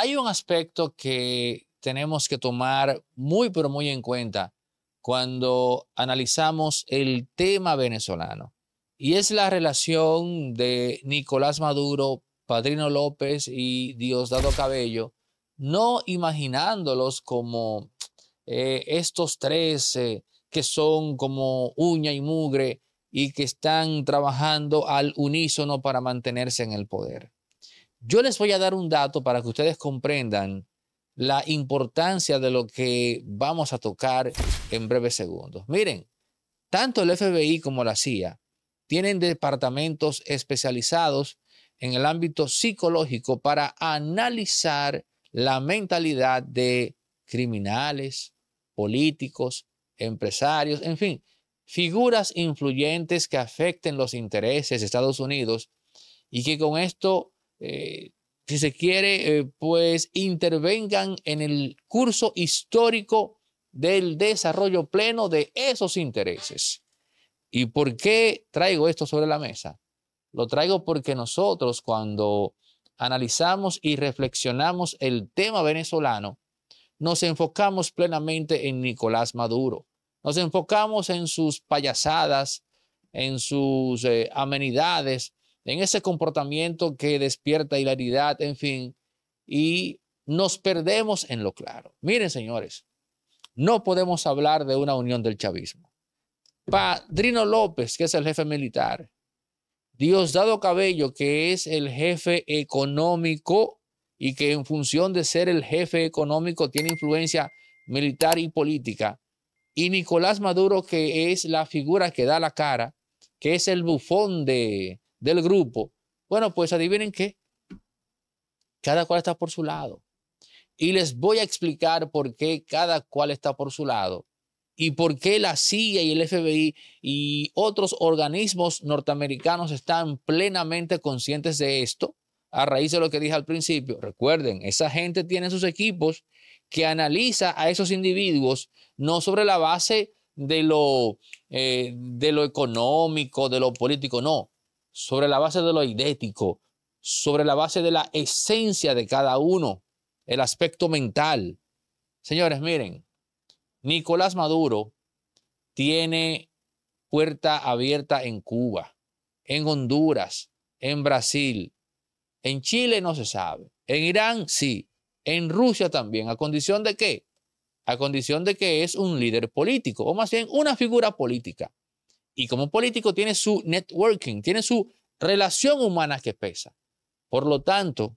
hay un aspecto que tenemos que tomar muy, pero muy en cuenta cuando analizamos el tema venezolano. Y es la relación de Nicolás Maduro, Padrino López y Diosdado Cabello, no imaginándolos como eh, estos tres eh, que son como uña y mugre y que están trabajando al unísono para mantenerse en el poder. Yo les voy a dar un dato para que ustedes comprendan la importancia de lo que vamos a tocar en breves segundos. Miren, tanto el FBI como la CIA tienen departamentos especializados en el ámbito psicológico para analizar la mentalidad de criminales, políticos, empresarios, en fin, figuras influyentes que afecten los intereses de Estados Unidos y que con esto eh, si se quiere, eh, pues intervengan en el curso histórico del desarrollo pleno de esos intereses. ¿Y por qué traigo esto sobre la mesa? Lo traigo porque nosotros cuando analizamos y reflexionamos el tema venezolano, nos enfocamos plenamente en Nicolás Maduro, nos enfocamos en sus payasadas, en sus eh, amenidades, en ese comportamiento que despierta hilaridad, en fin, y nos perdemos en lo claro. Miren, señores, no podemos hablar de una unión del chavismo. Padrino López, que es el jefe militar, Diosdado Cabello, que es el jefe económico y que en función de ser el jefe económico tiene influencia militar y política, y Nicolás Maduro, que es la figura que da la cara, que es el bufón de, del grupo. Bueno, pues adivinen qué. Cada cual está por su lado. Y les voy a explicar por qué cada cual está por su lado y por qué la CIA y el FBI y otros organismos norteamericanos están plenamente conscientes de esto a raíz de lo que dije al principio. Recuerden, esa gente tiene sus equipos que analiza a esos individuos no sobre la base de lo, eh, de lo económico, de lo político, no, sobre la base de lo idético, sobre la base de la esencia de cada uno, el aspecto mental. Señores, miren, Nicolás Maduro tiene puerta abierta en Cuba, en Honduras, en Brasil, en Chile no se sabe, en Irán sí, en Rusia también, a condición de qué? A condición de que es un líder político, o más bien una figura política y como político tiene su networking, tiene su relación humana que pesa. Por lo tanto,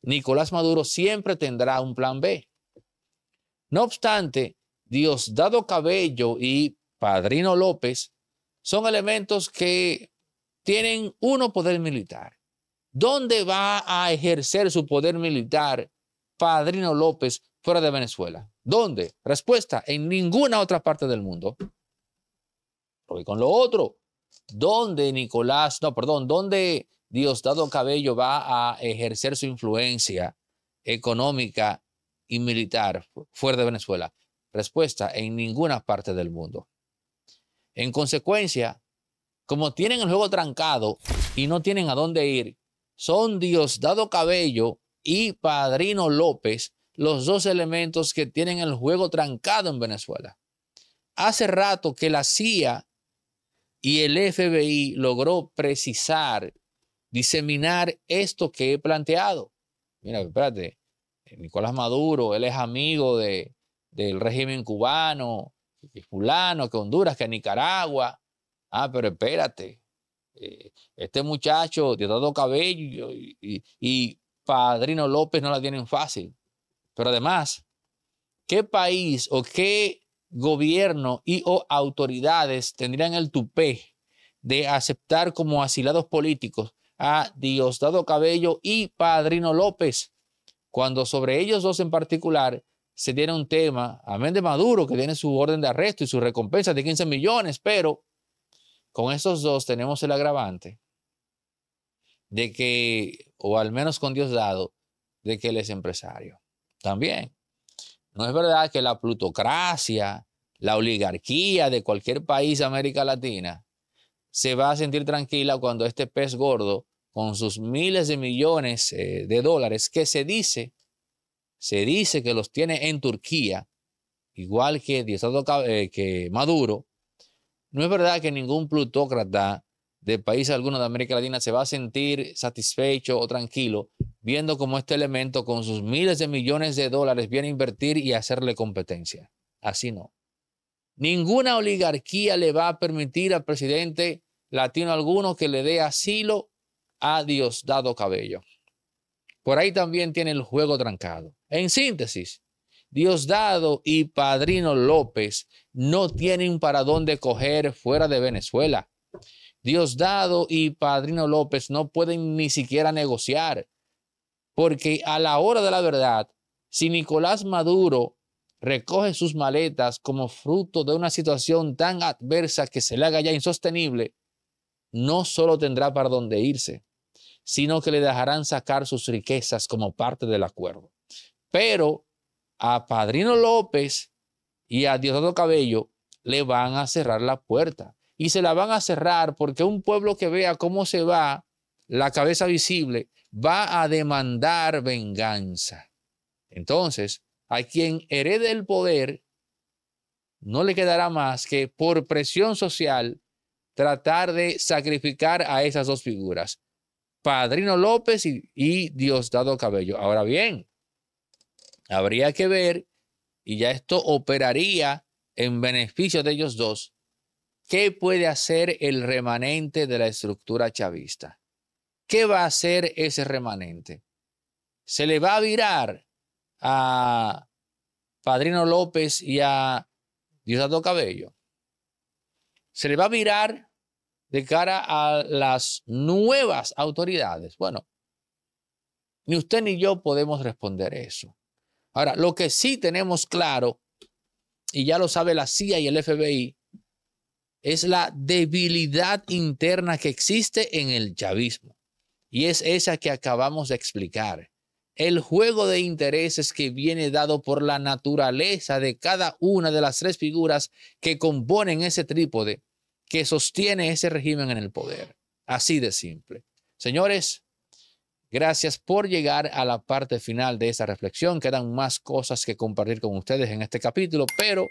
Nicolás Maduro siempre tendrá un plan B. No obstante, Diosdado Cabello y Padrino López son elementos que tienen uno poder militar. ¿Dónde va a ejercer su poder militar Padrino López fuera de Venezuela? ¿Dónde? Respuesta, en ninguna otra parte del mundo. Porque con lo otro, ¿Dónde Nicolás, no, perdón, Diosdado Cabello va a ejercer su influencia económica y militar fuera de Venezuela? Respuesta, en ninguna parte del mundo. En consecuencia, como tienen el juego trancado y no tienen a dónde ir, son Diosdado Cabello y Padrino López los dos elementos que tienen el juego trancado en Venezuela. Hace rato que la CIA y el FBI logró precisar, diseminar esto que he planteado. Mira, espérate, eh, Nicolás Maduro, él es amigo de, del régimen cubano, que fulano, que Honduras, que Nicaragua. Ah, pero espérate, eh, este muchacho de todo cabello y, y, Padrino López no la tienen fácil. Pero además, ¿qué país o qué gobierno y o autoridades tendrían el tupé de aceptar como asilados políticos a Diosdado Cabello y Padrino López, cuando sobre ellos dos en particular se tiene un tema, amén de Maduro, que tiene su orden de arresto y su recompensa de 15 millones, pero con esos dos tenemos el agravante de que, o al menos con Diosdado, de que él es empresario. También. No es verdad que la plutocracia, la oligarquía de cualquier país de América Latina se va a sentir tranquila cuando este pez gordo, con sus miles de millones eh, de dólares que se dice, se dice que los tiene en Turquía, igual que, eh, que Maduro, no es verdad que ningún plutócrata de país alguno de América Latina se va a sentir satisfecho o tranquilo viendo cómo este elemento con sus miles de millones de dólares viene a invertir y hacerle competencia. Así no. Ninguna oligarquía le va a permitir al presidente latino alguno que le dé asilo a Diosdado Cabello. Por ahí también tiene el juego trancado. En síntesis, Diosdado y Padrino López no tienen para dónde coger fuera de Venezuela. Diosdado y Padrino López no pueden ni siquiera negociar. Porque a la hora de la verdad, si Nicolás Maduro recoge sus maletas como fruto de una situación tan adversa que se le haga ya insostenible, no solo tendrá para dónde irse, sino que le dejarán sacar sus riquezas como parte del acuerdo. Pero a Padrino López y a Diosdado Cabello le van a cerrar la puerta y se la van a cerrar porque un pueblo que vea cómo se va la cabeza visible va a demandar venganza. Entonces, a quien herede el poder, no le quedará más que por presión social tratar de sacrificar a esas dos figuras, Padrino López y, Diosdado Cabello. Ahora bien, habría que ver, y ya esto operaría en beneficio de ellos dos, qué puede hacer el remanente de la estructura chavista. ¿qué va a hacer ese remanente? Se le va a virar a Padrino López y a Diosdado Cabello. Se le va a virar de cara a las nuevas autoridades. Bueno, ni usted ni yo podemos responder eso. Ahora, lo que sí tenemos claro, y ya lo sabe la CIA y el FBI, es la debilidad interna que existe en el chavismo. Y es esa que acabamos de explicar. El juego de intereses que viene dado por la naturaleza de cada una de las tres figuras que componen ese trípode que sostiene ese régimen en el poder. Así de simple. Señores, gracias por llegar a la parte final de esta reflexión. Quedan más cosas que compartir con ustedes en este capítulo, pero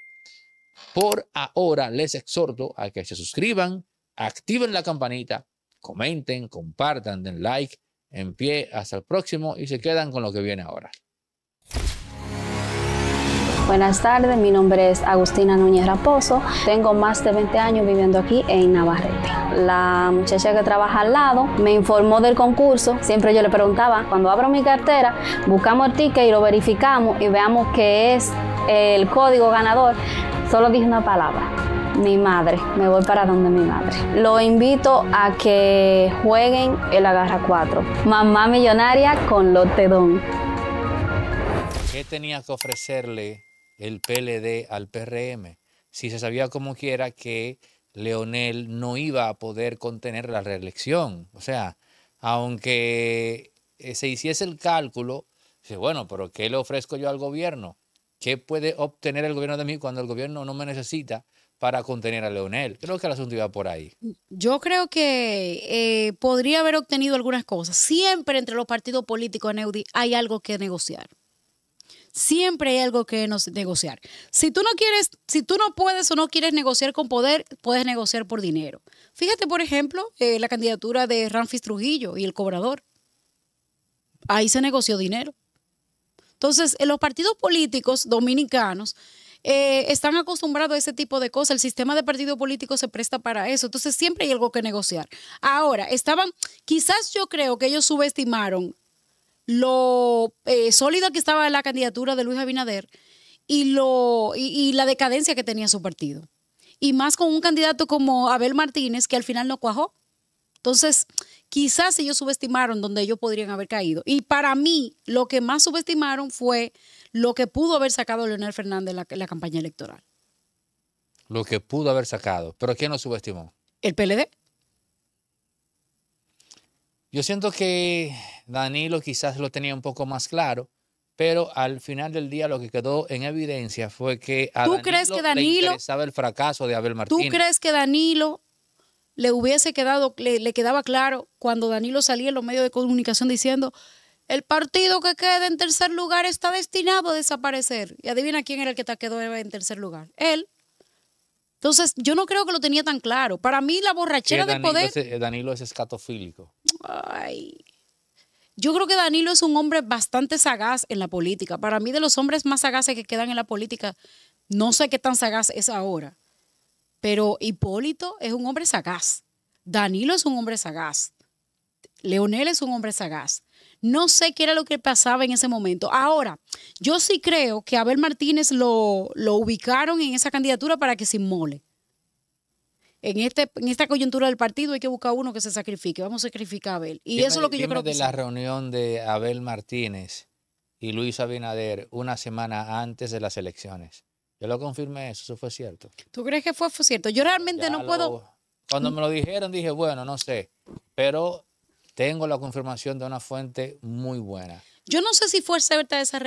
por ahora les exhorto a que se suscriban, activen la campanita comenten, compartan, den like, en pie hasta el próximo y se quedan con lo que viene ahora. Buenas tardes, mi nombre es Agustina Núñez Raposo. Tengo más de 20 años viviendo aquí en Navarrete. La muchacha que trabaja al lado me informó del concurso. Siempre yo le preguntaba, cuando abro mi cartera, buscamos el ticket y lo verificamos y veamos que es el código ganador. Solo dije una palabra, mi madre, me voy para donde mi madre. Lo invito a que jueguen el Agarra 4. Mamá Millonaria con Lotedón. ¿Qué tenía que ofrecerle el PLD al PRM? Si se sabía como quiera que Leonel no iba a poder contener la reelección. O sea, aunque eh, se hiciese el cálculo, bueno, pero ¿qué le ofrezco yo al gobierno? ¿Qué puede obtener el gobierno de mí cuando el gobierno no me necesita? para contener a Leonel. Creo que el asunto iba por ahí. Yo creo que eh, podría haber obtenido algunas cosas. Siempre entre los partidos políticos, EUDI hay algo que negociar. Siempre hay algo que negociar. Si tú no quieres, si tú no puedes o no quieres negociar con poder, puedes negociar por dinero. Fíjate, por ejemplo, eh, la candidatura de Ramfis Trujillo y el cobrador. Ahí se negoció dinero. Entonces, en los partidos políticos dominicanos eh, están acostumbrados a ese tipo de cosas. El sistema de partido político se presta para eso. Entonces siempre hay algo que negociar. Ahora, estaban, quizás yo creo que ellos subestimaron lo sólido eh, sólida que estaba la candidatura de Luis Abinader y, lo, y la decadencia que tenía su partido. Y más con un candidato como Abel Martínez, que al final no cuajó. Entonces, quizás ellos subestimaron donde ellos podrían haber caído. Y para mí, lo que más subestimaron fue lo que pudo haber sacado Leonel Fernández la, la campaña electoral. Lo que pudo haber sacado. ¿Pero quién lo subestimó? El PLD. Yo siento que Danilo quizás lo tenía un poco más claro, pero al final del día lo que quedó en evidencia fue que a ¿Tú Danilo que Danilo, le interesaba el fracaso de Abel Martínez. ¿Tú crees que Danilo le hubiese quedado, le quedaba claro cuando Danilo salía en los medios de comunicación diciendo el partido que queda en tercer lugar está destinado a desaparecer. Y adivina quién era el que quedó en tercer lugar. Él. Entonces, yo no creo que lo tenía tan claro. Para mí, la borrachera de poder. E, Danilo es escatofílico. Ay. Yo creo que Danilo es un hombre bastante sagaz en la política. Para mí, de los hombres más sagaces que quedan en la política, no sé qué tan sagaz es ahora. Pero Hipólito es un hombre sagaz. Danilo es un hombre sagaz. Leonel es un hombre sagaz. No sé qué era lo que pasaba en ese momento. Ahora, yo sí creo que Abel Martínez lo, lo ubicaron en esa candidatura para que se inmole. En, este, en esta coyuntura del partido hay que buscar uno que se sacrifique. Vamos a sacrificar a Abel. Y eso es lo que yo creo de la reunión de Abel Martínez y Luis Abinader una semana antes de las elecciones. Yo lo confirmé eso, eso fue cierto. ¿Tú crees que fue, cierto? Yo realmente no puedo. Cuando me lo dijeron dije, bueno, no sé, pero tengo la confirmación de una fuente muy buena. Yo no sé si fue cierta esa,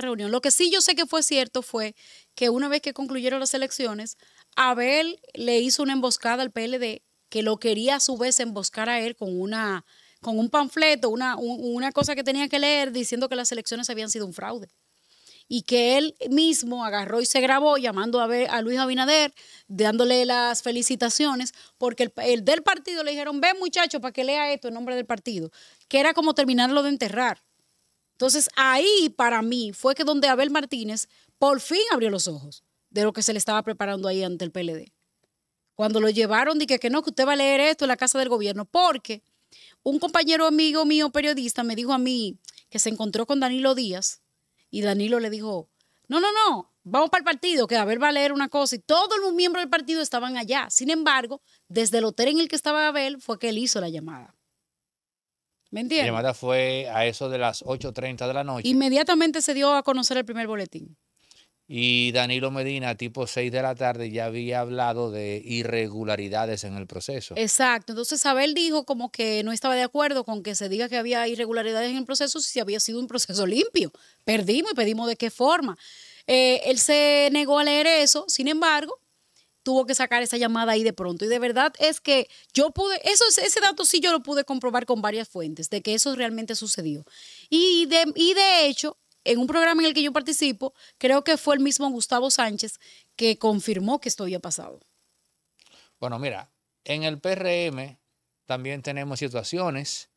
reunión. Lo que sí yo sé que fue cierto fue que una vez que concluyeron las elecciones, Abel le hizo una emboscada al PLD que lo quería a su vez emboscar a él con una con un panfleto, una, una cosa que tenía que leer diciendo que las elecciones habían sido un fraude y que él mismo agarró y se grabó llamando a, ver, a Luis Abinader, dándole las felicitaciones, porque el, del partido le dijeron, ven, muchacho, para que lea esto en nombre del partido, que era como terminarlo de enterrar. Entonces ahí para mí fue que donde Abel Martínez por fin abrió los ojos de lo que se le estaba preparando ahí ante el PLD. Cuando lo llevaron, dije que no, que usted va a leer esto en la casa del gobierno, porque un compañero amigo mío periodista me dijo a mí que se encontró con Danilo Díaz y Danilo le dijo, no, no, no, vamos para el partido, que a va a leer una cosa. Y todos los miembros del partido estaban allá. Sin embargo, desde el hotel en el que estaba Abel fue que él hizo la llamada. ¿Me entiendes? La llamada fue a eso de las 8.30 de la noche. Inmediatamente se dio a conocer el primer boletín. Y Danilo Medina, tipo 6 de la tarde, ya había hablado de irregularidades en el proceso. Exacto. Entonces, Abel dijo como que no estaba de acuerdo con que se diga que había irregularidades en el proceso si había sido un proceso limpio. Perdimos y pedimos de qué forma. Eh, él se negó a leer eso, sin embargo, tuvo que sacar esa llamada ahí de pronto. Y de verdad es que yo pude, eso, ese dato sí yo lo pude comprobar con varias fuentes, de que eso realmente sucedió. Y de, y de hecho, en un programa en el que yo participo, creo que fue el mismo Gustavo Sánchez que confirmó que esto había pasado. Bueno, mira, en el PRM también tenemos situaciones.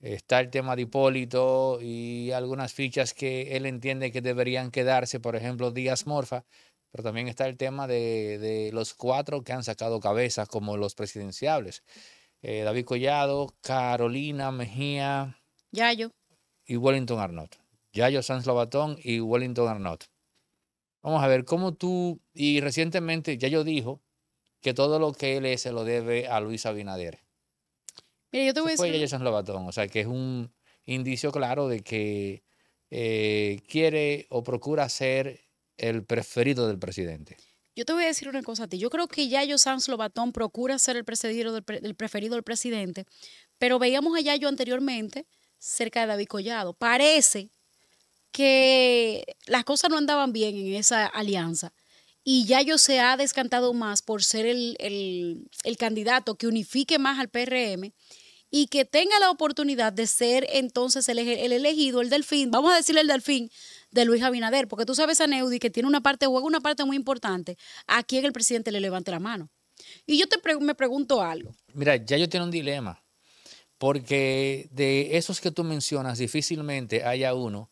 Está el tema de Hipólito y algunas fichas que él entiende que deberían quedarse, por ejemplo, Díaz Morfa, pero también está el tema de, los cuatro que han sacado cabezas como los presidenciables. Eh, David Collado, Carolina Mejía. Yayo. Y Wellington Arnott. Yayo Sanz Lobatón y Wellington Arnott. Vamos a ver cómo tú, y recientemente Yayo dijo que todo lo que él es se lo debe a Luis Abinader. Mira, yo te voy a decir... Yayo o sea que es un indicio claro de que eh, quiere o procura ser el preferido del presidente. Yo te voy a decir una cosa a ti. Yo creo que Yayo Sanz Lobatón procura ser el, del, el preferido del presidente, pero veíamos a Yayo anteriormente cerca de David Collado. Parece que las cosas no andaban bien en esa alianza y ya yo se ha descantado más por ser el, candidato que unifique más al PRM y que tenga la oportunidad de ser entonces el, elegido, el delfín, vamos a decirle el delfín de Luis Abinader, porque tú sabes a Neudi que tiene una parte, juega una parte muy importante a quien el presidente le levante la mano. Y yo te me pregunto algo. Mira, ya yo tengo un dilema, porque de esos que tú mencionas, difícilmente haya uno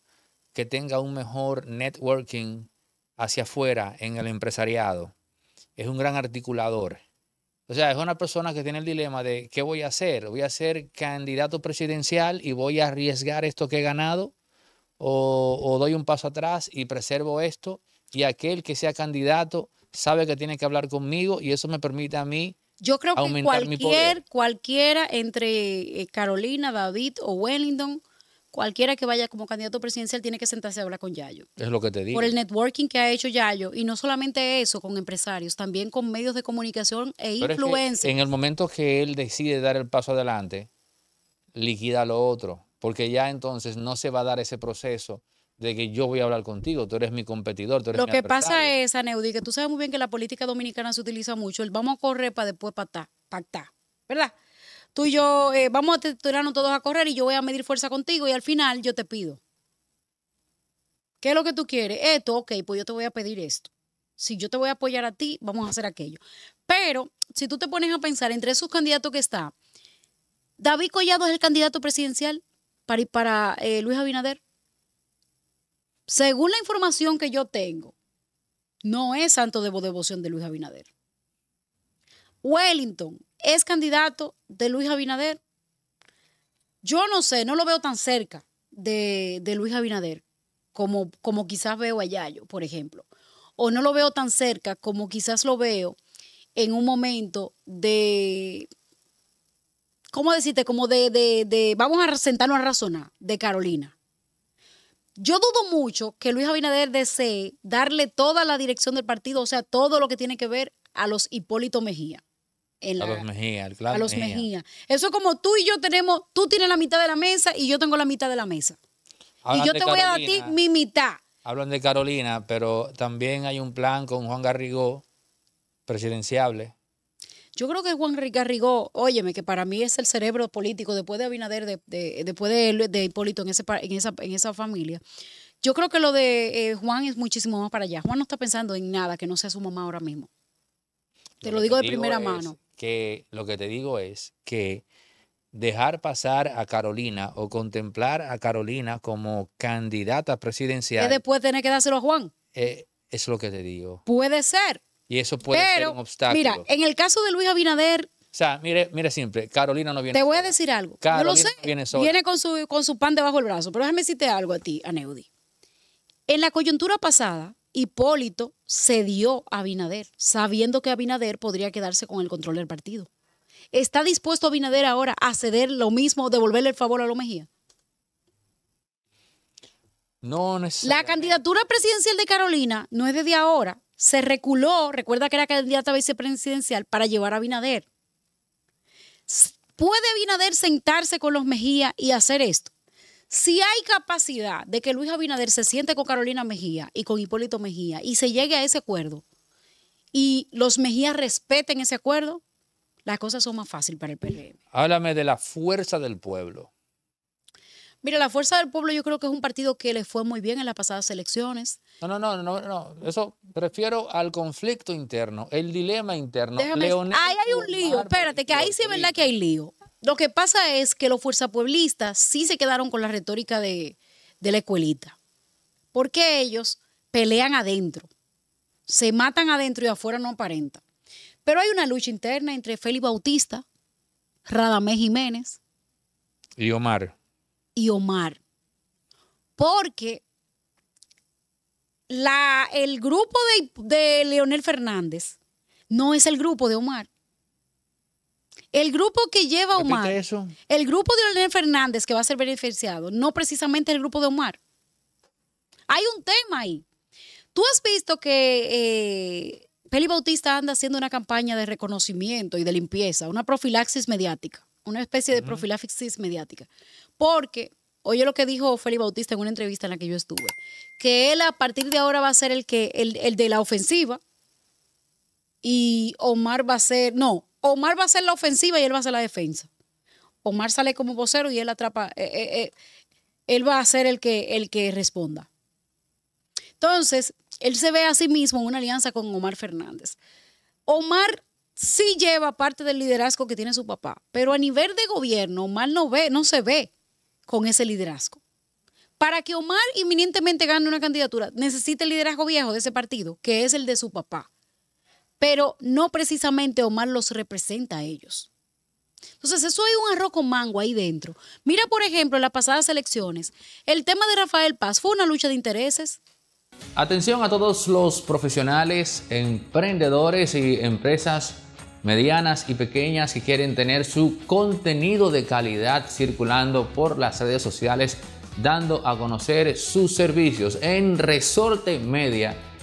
que tenga un mejor networking hacia afuera en el empresariado. Es un gran articulador. O sea, es una persona que tiene el dilema de qué voy a hacer. ¿Voy a ser candidato presidencial y voy a arriesgar esto que he ganado? ¿O, doy un paso atrás y preservo esto? Y aquel que sea candidato sabe que tiene que hablar conmigo y eso me permite a mí yo creo que cualquiera entre eh, Carolina, David o Wellington cualquiera que vaya como candidato presidencial tiene que sentarse a hablar con Yayo. Es lo que te digo. Por el networking que ha hecho Yayo. Y no solamente eso, con empresarios, también con medios de comunicación e influencers. en el momento que él decide dar el paso adelante, liquida lo otro. Porque ya entonces no se va a dar ese proceso de que yo voy a hablar contigo, tú eres mi competidor, tú eres Lo que pasa es, Aneudi, que tú sabes muy bien que la política dominicana se utiliza mucho, el vamos a correr para después pactar, pactar, ¿verdad? tú y yo eh, vamos a tirarnos todos a correr y yo voy a medir fuerza contigo y al final yo te pido. ¿Qué es lo que tú quieres? Esto, ok, pues yo te voy a pedir esto. Si yo te voy a apoyar a ti, vamos a hacer aquello. Pero si tú te pones a pensar entre esos candidatos que está, David Collado es el candidato presidencial para, para eh, Luis Abinader. Según la información que yo tengo, no es santo de devoción de Luis Abinader. Wellington es candidato de Luis Abinader. Yo no sé, no lo veo tan cerca de, Luis Abinader como, quizás veo a Yayo, por ejemplo. O no lo veo tan cerca como quizás lo veo en un momento de, ¿cómo decirte? Como de, de vamos a sentarnos a razonar, de Carolina. Yo dudo mucho que Luis Abinader desee darle toda la dirección del partido, o sea, todo lo que tiene que ver a los Hipólito Mejía a los Mejía, claro. A los Mejía. Eso es como tú y yo tenemos, tú tienes la mitad de la mesa y yo tengo la mitad de la mesa. y yo te voy a dar a ti mi mitad. Hablan de Carolina, pero también hay un plan con Juan Garrigó, presidenciable. Yo creo que Juan Garrigó, óyeme, que para mí es el cerebro político después de Abinader, después de, Hipólito en, ese, en, esa, familia. Yo creo que lo de eh, Juan es muchísimo más para allá. Juan no está pensando en nada que no sea su mamá ahora mismo. Te lo, digo de primera mano que lo que te digo es que dejar pasar a Carolina o contemplar a Carolina como candidata presidencial. Que después tiene que dárselo a Juan. Eh, es lo que te digo. Puede ser. Y eso puede ser un obstáculo. Mira, en el caso de Luis Abinader. O sea, mire, mire simple, Carolina no viene. Te voy a decir algo. Carolina Viene, viene con su con su pan debajo del brazo. Pero déjame decirte algo a ti, a En la coyuntura pasada, Hipólito cedió a Abinader, sabiendo que Abinader podría quedarse con el control del partido. ¿Está dispuesto Abinader ahora a ceder lo mismo, devolverle el favor a los Mejía? No La candidatura presidencial de Carolina no es desde ahora. Se reculó, recuerda que era candidata vicepresidencial para llevar a Abinader. ¿Puede Abinader sentarse con los Mejía y hacer esto? Si hay capacidad de que Luis Abinader se siente con Carolina Mejía y con Hipólito Mejía y se llegue a ese acuerdo y los Mejías respeten ese acuerdo, las cosas son más fáciles para el PLM. Háblame de la fuerza del pueblo. Mira, la Fuerza del Pueblo yo creo que es un partido que le fue muy bien en las pasadas elecciones. No, no, no, no, no. Eso refiero al conflicto interno, el dilema interno. ahí hay un lío, espérate, que ahí sí es verdad que hay lío. Lo que pasa es que los pueblistas sí se quedaron con la retórica de, la escuelita, porque ellos pelean adentro, se matan adentro y afuera no aparenta. Pero hay una lucha interna entre Félix Bautista, Radamés Jiménez. Y Omar. Y Omar. Porque la, el grupo de, de Leonel Fernández no es el grupo de Omar. El grupo que lleva Omar, el grupo de Leonel Fernández que va a ser beneficiado, no precisamente el grupo de Omar. Hay un tema ahí. Tú has visto que eh, Feli Bautista anda haciendo una campaña de reconocimiento y de limpieza, una profilaxis mediática, una especie de profilaxis mediática. Porque, oye lo que dijo Feli Bautista en una entrevista en la que yo estuve, que él a partir de ahora va a ser el, que, el, el de la ofensiva y Omar va a ser, no, Omar va a hacer la ofensiva y él va a hacer la defensa. Omar sale como vocero y él atrapa, eh, eh, eh, él va a ser el que, el que responda. Entonces, él se ve a sí mismo en una alianza con Omar Fernández. Omar sí lleva parte del liderazgo que tiene su papá, pero a nivel de gobierno, Omar no, ve, no se ve con ese liderazgo. Para que Omar inminentemente gane una candidatura, necesita el liderazgo viejo de ese partido, que es el de su papá pero no precisamente Omar los representa a ellos. Entonces, eso hay un arroz con mango ahí dentro. Mira, por ejemplo, en las pasadas elecciones, el tema de Rafael Paz fue una lucha de intereses. Atención a todos los profesionales, emprendedores y empresas medianas y pequeñas que quieren tener su contenido de calidad circulando por las redes sociales, dando a conocer sus servicios en Resorte Media